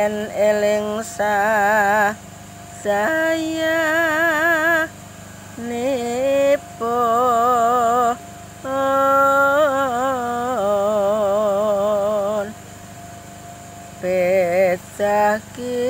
yen eling saya nepo pesakit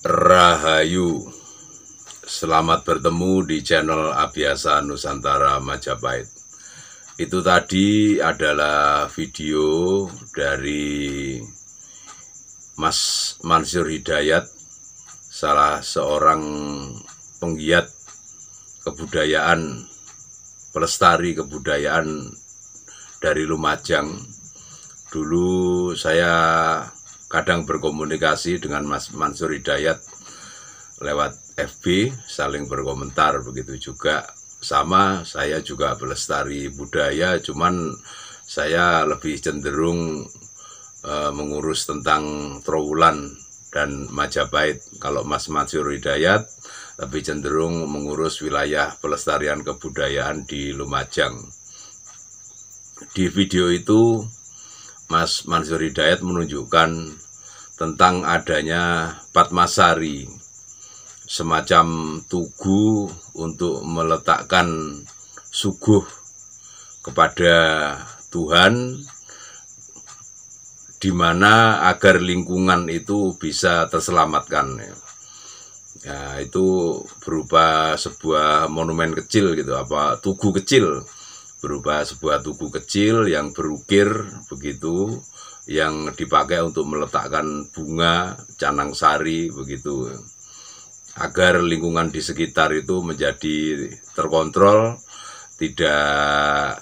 Rahayu Selamat bertemu di channel Abiasa Nusantara Majapahit Itu tadi adalah video dari Mas Mansur Hidayat Salah seorang penggiat kebudayaan Pelestari kebudayaan dari Lumajang dulu saya kadang berkomunikasi dengan Mas Mansur Hidayat lewat FB saling berkomentar begitu juga sama saya juga pelestari budaya cuman saya lebih cenderung uh, mengurus tentang Trowulan dan Majapahit kalau Mas Mansur Hidayat lebih cenderung mengurus wilayah pelestarian kebudayaan di Lumajang di video itu Mas Mansur Hidayat menunjukkan tentang adanya Patmasari semacam tugu untuk meletakkan suguh kepada Tuhan di mana agar lingkungan itu bisa terselamatkan. Ya, itu berupa sebuah monumen kecil gitu apa tugu kecil berupa sebuah tugu kecil yang berukir begitu yang dipakai untuk meletakkan bunga canang sari begitu agar lingkungan di sekitar itu menjadi terkontrol tidak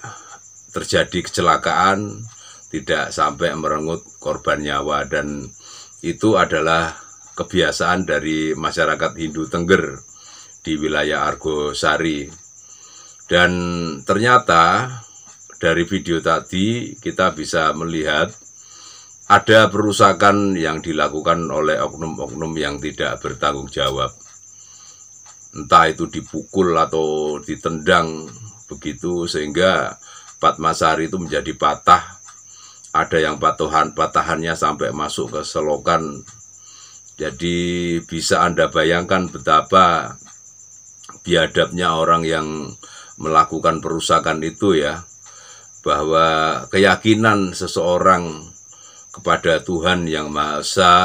terjadi kecelakaan tidak sampai merenggut korban nyawa dan itu adalah kebiasaan dari masyarakat Hindu Tengger di wilayah Argosari dan ternyata dari video tadi kita bisa melihat ada perusakan yang dilakukan oleh oknum-oknum yang tidak bertanggung jawab. Entah itu dipukul atau ditendang begitu sehingga Patmasari itu menjadi patah. Ada yang patuhan patahannya sampai masuk ke selokan. Jadi bisa Anda bayangkan betapa biadabnya orang yang melakukan perusakan itu ya bahwa keyakinan seseorang kepada Tuhan Yang Maha Esa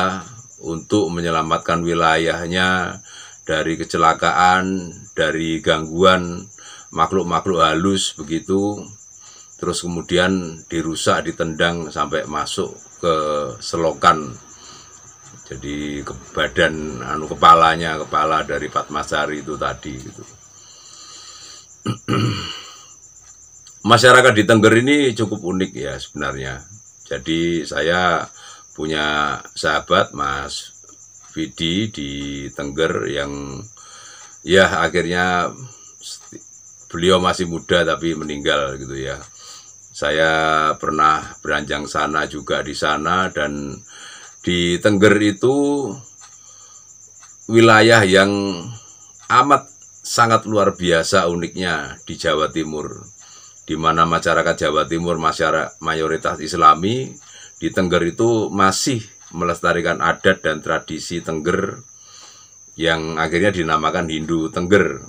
untuk menyelamatkan wilayahnya dari kecelakaan, dari gangguan makhluk-makhluk halus begitu, terus kemudian dirusak, ditendang sampai masuk ke selokan. Jadi ke badan anu kepalanya, kepala dari Fatmasari itu tadi gitu. masyarakat di Tengger ini cukup unik ya sebenarnya. Jadi saya punya sahabat Mas Vidi di Tengger yang ya akhirnya beliau masih muda tapi meninggal gitu ya. Saya pernah beranjang sana juga di sana dan di Tengger itu wilayah yang amat sangat luar biasa uniknya di Jawa Timur di mana masyarakat Jawa Timur masyarakat mayoritas Islami di Tengger itu masih melestarikan adat dan tradisi Tengger yang akhirnya dinamakan Hindu Tengger.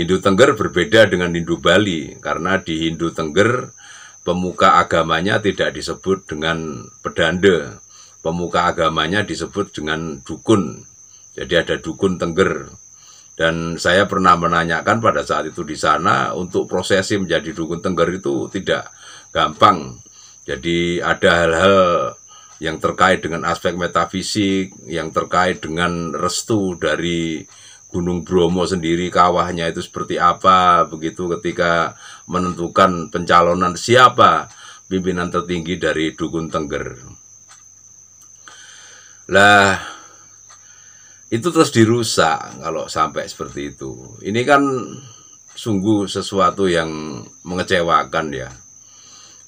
Hindu Tengger berbeda dengan Hindu Bali karena di Hindu Tengger pemuka agamanya tidak disebut dengan pedande, pemuka agamanya disebut dengan dukun. Jadi ada dukun Tengger. Dan saya pernah menanyakan pada saat itu di sana untuk prosesi menjadi dukun tengger itu tidak gampang. Jadi ada hal-hal yang terkait dengan aspek metafisik, yang terkait dengan restu dari Gunung Bromo sendiri kawahnya itu seperti apa begitu ketika menentukan pencalonan siapa pimpinan tertinggi dari Dukun Tengger. Lah itu terus dirusak kalau sampai seperti itu. Ini kan sungguh sesuatu yang mengecewakan ya.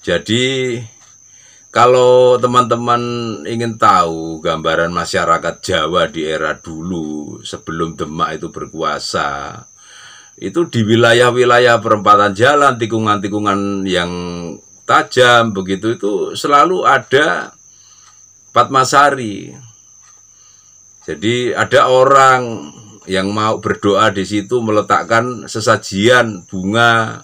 Jadi kalau teman-teman ingin tahu gambaran masyarakat Jawa di era dulu sebelum Demak itu berkuasa, itu di wilayah-wilayah perempatan jalan, tikungan-tikungan yang tajam begitu itu selalu ada Patmasari. Jadi ada orang yang mau berdoa di situ meletakkan sesajian bunga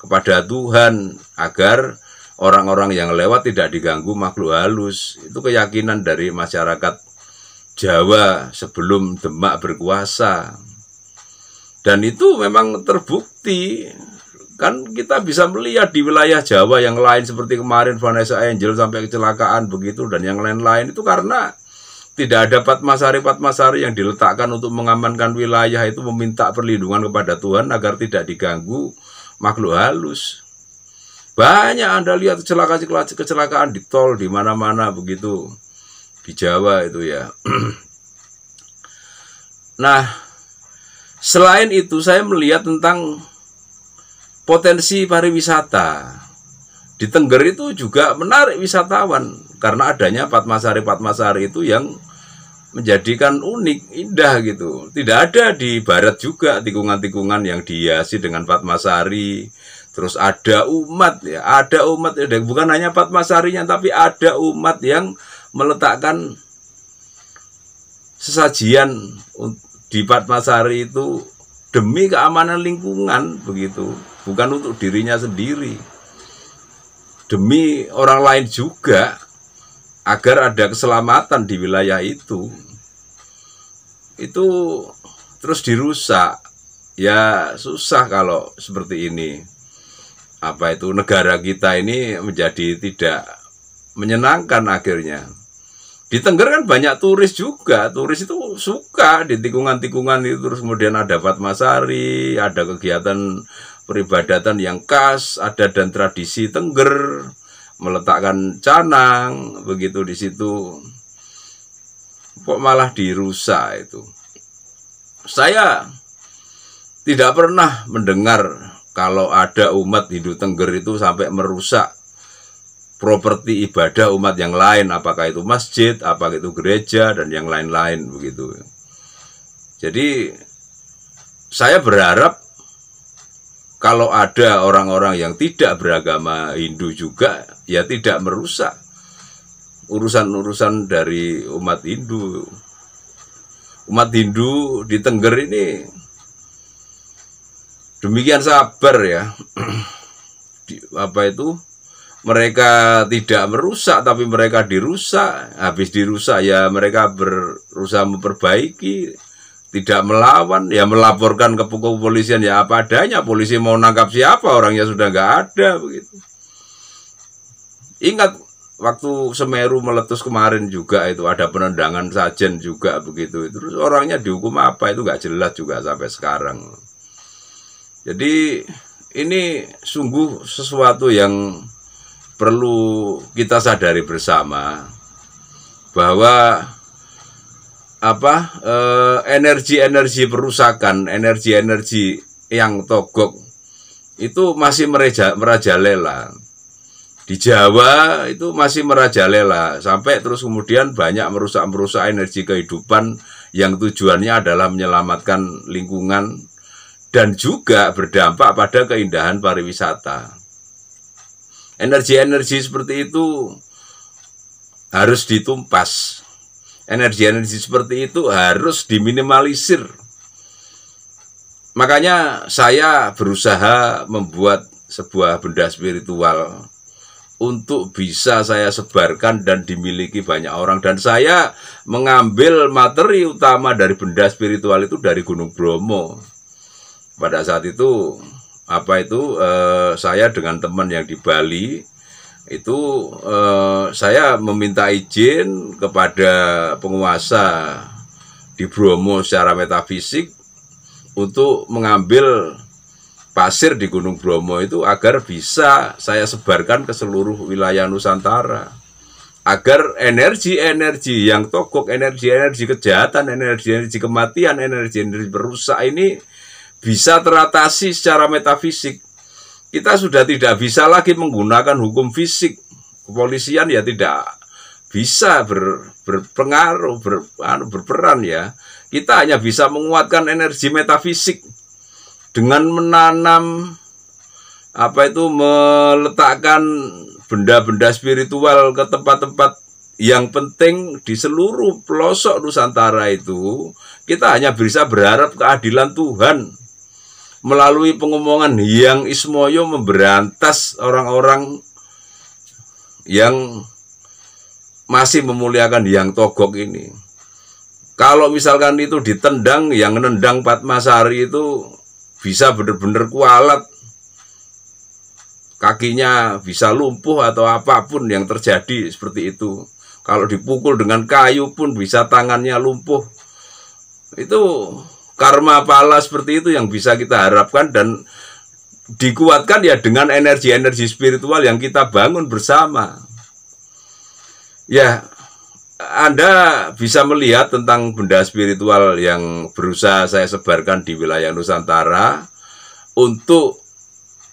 kepada Tuhan agar orang-orang yang lewat tidak diganggu makhluk halus. Itu keyakinan dari masyarakat Jawa sebelum Demak berkuasa. Dan itu memang terbukti kan kita bisa melihat di wilayah Jawa yang lain seperti kemarin Vanessa Angel sampai kecelakaan begitu dan yang lain-lain itu karena tidak ada patmasari-patmasari yang diletakkan untuk mengamankan wilayah itu meminta perlindungan kepada Tuhan agar tidak diganggu makhluk halus. Banyak Anda lihat kecelakaan-kecelakaan di tol di mana-mana begitu. Di Jawa itu ya. nah, selain itu saya melihat tentang potensi pariwisata. Di Tengger itu juga menarik wisatawan karena adanya Patmasari-Patmasari itu yang menjadikan unik, indah gitu. Tidak ada di barat juga tikungan-tikungan yang dihiasi dengan Fatmasari. Terus ada umat ya, ada umat ya, bukan hanya Fatmasarinya tapi ada umat yang meletakkan sesajian di Fatmasari itu demi keamanan lingkungan begitu, bukan untuk dirinya sendiri. Demi orang lain juga agar ada keselamatan di wilayah itu itu terus dirusak ya susah kalau seperti ini apa itu negara kita ini menjadi tidak menyenangkan akhirnya. Di Tengger kan banyak turis juga, turis itu suka di tikungan-tikungan itu terus kemudian ada Fatmasari, ada kegiatan peribadatan yang khas, ada dan tradisi Tengger meletakkan canang begitu di situ kok malah dirusak itu saya tidak pernah mendengar kalau ada umat Hindu Tengger itu sampai merusak properti ibadah umat yang lain apakah itu masjid apakah itu gereja dan yang lain-lain begitu jadi saya berharap kalau ada orang-orang yang tidak beragama Hindu juga ya tidak merusak urusan-urusan dari umat Hindu umat Hindu di Tengger ini demikian sabar ya di, apa itu mereka tidak merusak tapi mereka dirusak habis dirusak ya mereka berusaha memperbaiki tidak melawan ya melaporkan ke polisian ya apa adanya polisi mau nangkap siapa orangnya sudah nggak ada begitu ingat waktu Semeru meletus kemarin juga itu ada penendangan sajen juga begitu terus orangnya dihukum apa itu nggak jelas juga sampai sekarang jadi ini sungguh sesuatu yang perlu kita sadari bersama bahwa apa eh, energi-energi perusakan, energi-energi yang togok itu masih mereja, merajalela. Di Jawa itu masih merajalela sampai terus kemudian banyak merusak-merusak energi kehidupan yang tujuannya adalah menyelamatkan lingkungan dan juga berdampak pada keindahan pariwisata. Energi-energi seperti itu harus ditumpas energi-energi seperti itu harus diminimalisir. Makanya saya berusaha membuat sebuah benda spiritual untuk bisa saya sebarkan dan dimiliki banyak orang dan saya mengambil materi utama dari benda spiritual itu dari Gunung Bromo. Pada saat itu apa itu eh, saya dengan teman yang di Bali itu eh, saya meminta izin kepada penguasa di Bromo secara metafisik untuk mengambil pasir di Gunung Bromo itu agar bisa saya sebarkan ke seluruh wilayah Nusantara agar energi-energi yang togok, energi-energi kejahatan, energi-energi kematian, energi-energi berusak ini bisa teratasi secara metafisik kita sudah tidak bisa lagi menggunakan hukum fisik. Kepolisian ya tidak bisa ber, berpengaruh, ber, anu, berperan ya. Kita hanya bisa menguatkan energi metafisik dengan menanam apa itu meletakkan benda-benda spiritual ke tempat-tempat yang penting di seluruh pelosok Nusantara itu kita hanya bisa berharap keadilan Tuhan melalui pengomongan yang Ismoyo memberantas orang-orang yang masih memuliakan yang togok ini. Kalau misalkan itu ditendang, yang nendang Patmasari itu bisa benar-benar kualat. Kakinya bisa lumpuh atau apapun yang terjadi seperti itu. Kalau dipukul dengan kayu pun bisa tangannya lumpuh. Itu karma pala seperti itu yang bisa kita harapkan dan dikuatkan ya dengan energi-energi spiritual yang kita bangun bersama. Ya, Anda bisa melihat tentang benda spiritual yang berusaha saya sebarkan di wilayah Nusantara untuk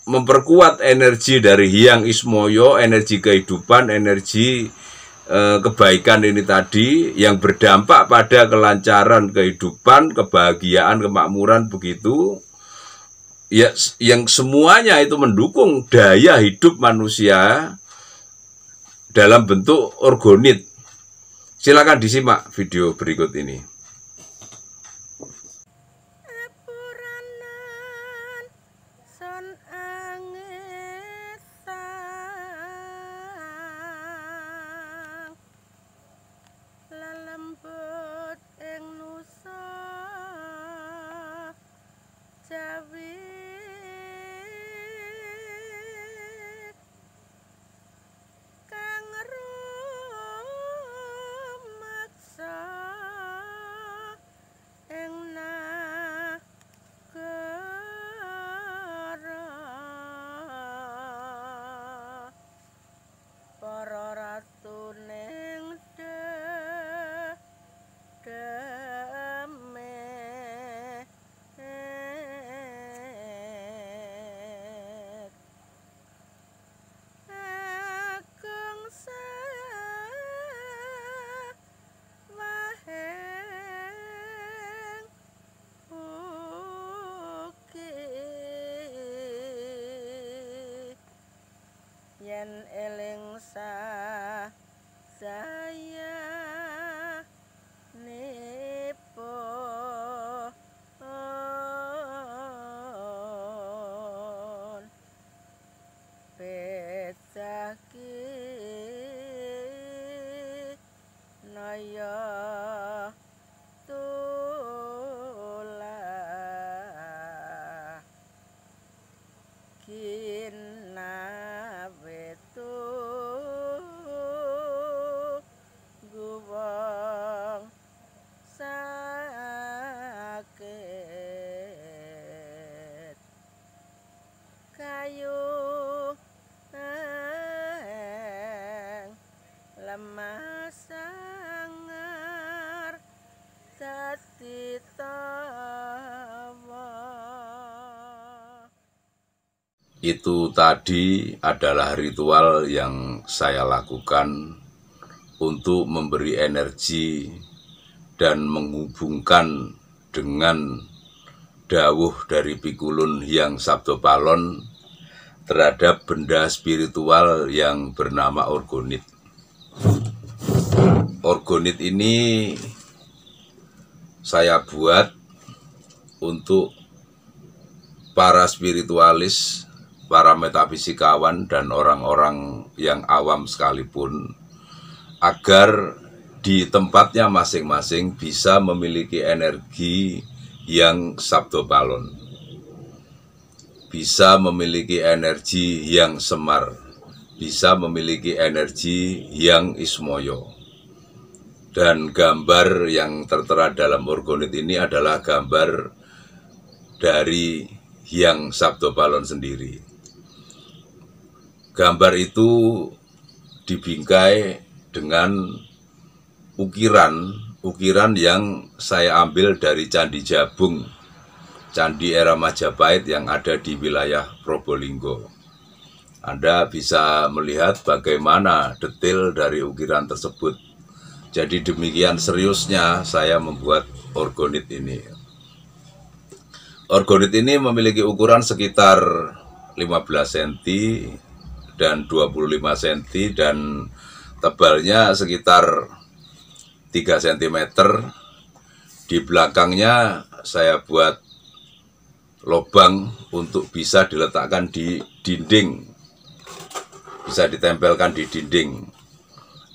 memperkuat energi dari Hyang Ismoyo, energi kehidupan, energi Eh, kebaikan ini tadi yang berdampak pada kelancaran kehidupan, kebahagiaan, kemakmuran begitu ya yang semuanya itu mendukung daya hidup manusia dalam bentuk organit. Silakan disimak video berikut ini. L Itu tadi adalah ritual yang saya lakukan untuk memberi energi dan menghubungkan dengan dawuh dari Pikulun yang Sabdo Palon terhadap benda spiritual yang bernama organit. Organit ini saya buat untuk para spiritualis, para metafisikawan dan orang-orang yang awam sekalipun agar di tempatnya masing-masing bisa memiliki energi yang sabdo balon. Bisa memiliki energi yang semar, bisa memiliki energi yang ismoyo dan gambar yang tertera dalam orgonit ini adalah gambar dari Hyang Sabdo Palon sendiri. Gambar itu dibingkai dengan ukiran ukiran yang saya ambil dari Candi Jabung, Candi era Majapahit yang ada di wilayah Probolinggo. Anda bisa melihat bagaimana detail dari ukiran tersebut jadi demikian seriusnya saya membuat orgonit ini. Orgonit ini memiliki ukuran sekitar 15 cm dan 25 cm dan tebalnya sekitar 3 cm. Di belakangnya saya buat lubang untuk bisa diletakkan di dinding. Bisa ditempelkan di dinding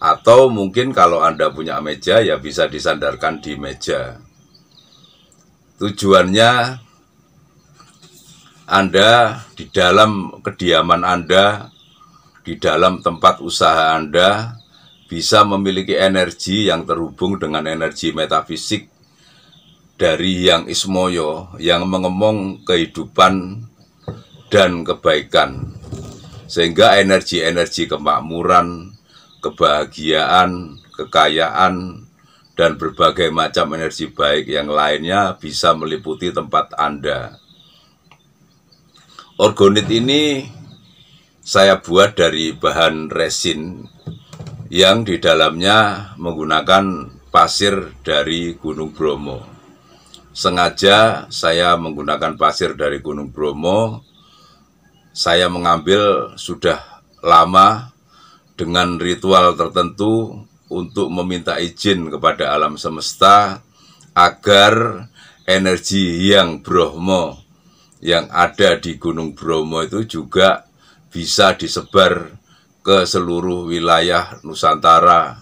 atau mungkin kalau Anda punya meja ya bisa disandarkan di meja. Tujuannya Anda di dalam kediaman Anda, di dalam tempat usaha Anda bisa memiliki energi yang terhubung dengan energi metafisik dari yang ismoyo yang mengemong kehidupan dan kebaikan sehingga energi-energi kemakmuran kebahagiaan, kekayaan, dan berbagai macam energi baik yang lainnya bisa meliputi tempat Anda. Organit ini saya buat dari bahan resin yang di dalamnya menggunakan pasir dari Gunung Bromo. Sengaja saya menggunakan pasir dari Gunung Bromo. Saya mengambil sudah lama dengan ritual tertentu untuk meminta izin kepada alam semesta agar energi yang Bromo yang ada di Gunung Bromo itu juga bisa disebar ke seluruh wilayah Nusantara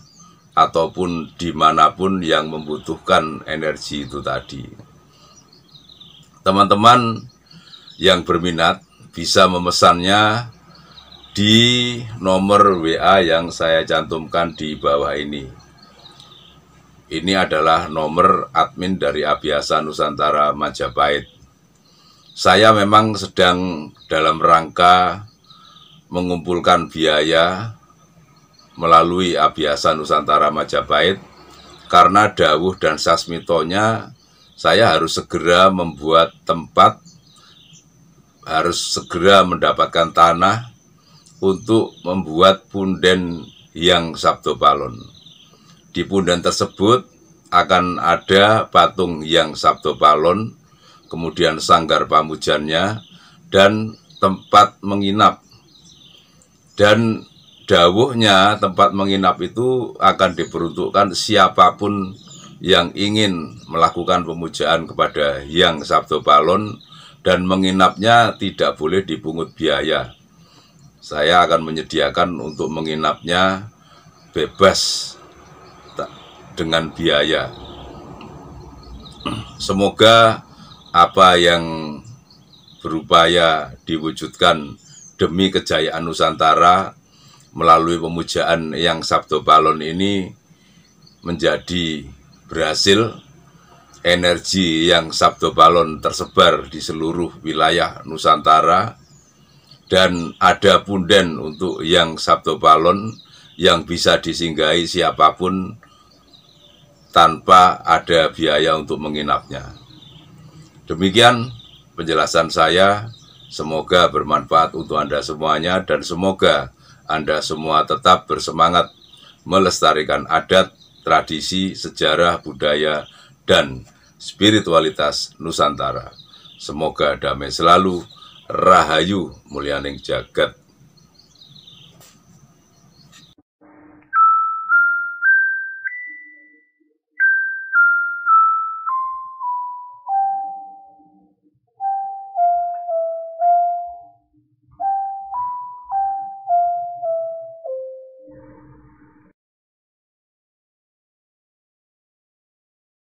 ataupun dimanapun yang membutuhkan energi itu tadi. Teman-teman yang berminat bisa memesannya di nomor WA yang saya cantumkan di bawah ini. Ini adalah nomor admin dari Abiasa Nusantara Majapahit. Saya memang sedang dalam rangka mengumpulkan biaya melalui Abiasa Nusantara Majapahit karena Dawuh dan Sasmitonya saya harus segera membuat tempat harus segera mendapatkan tanah untuk membuat punden yang Sabdo Palon. Di punden tersebut akan ada patung yang Sabdo Palon, kemudian sanggar pamujannya, dan tempat menginap. Dan dawuhnya tempat menginap itu akan diperuntukkan siapapun yang ingin melakukan pemujaan kepada Yang Sabdo Palon dan menginapnya tidak boleh dipungut biaya saya akan menyediakan untuk menginapnya bebas dengan biaya. Semoga apa yang berupaya diwujudkan demi kejayaan Nusantara melalui pemujaan yang Sabdo Balon ini menjadi berhasil energi yang Sabdo Balon tersebar di seluruh wilayah Nusantara dan ada punden untuk yang Sabto Balon yang bisa disinggahi siapapun tanpa ada biaya untuk menginapnya. Demikian penjelasan saya, semoga bermanfaat untuk Anda semuanya dan semoga Anda semua tetap bersemangat melestarikan adat, tradisi, sejarah, budaya, dan spiritualitas Nusantara. Semoga damai selalu. Rahayu mulyaning jagat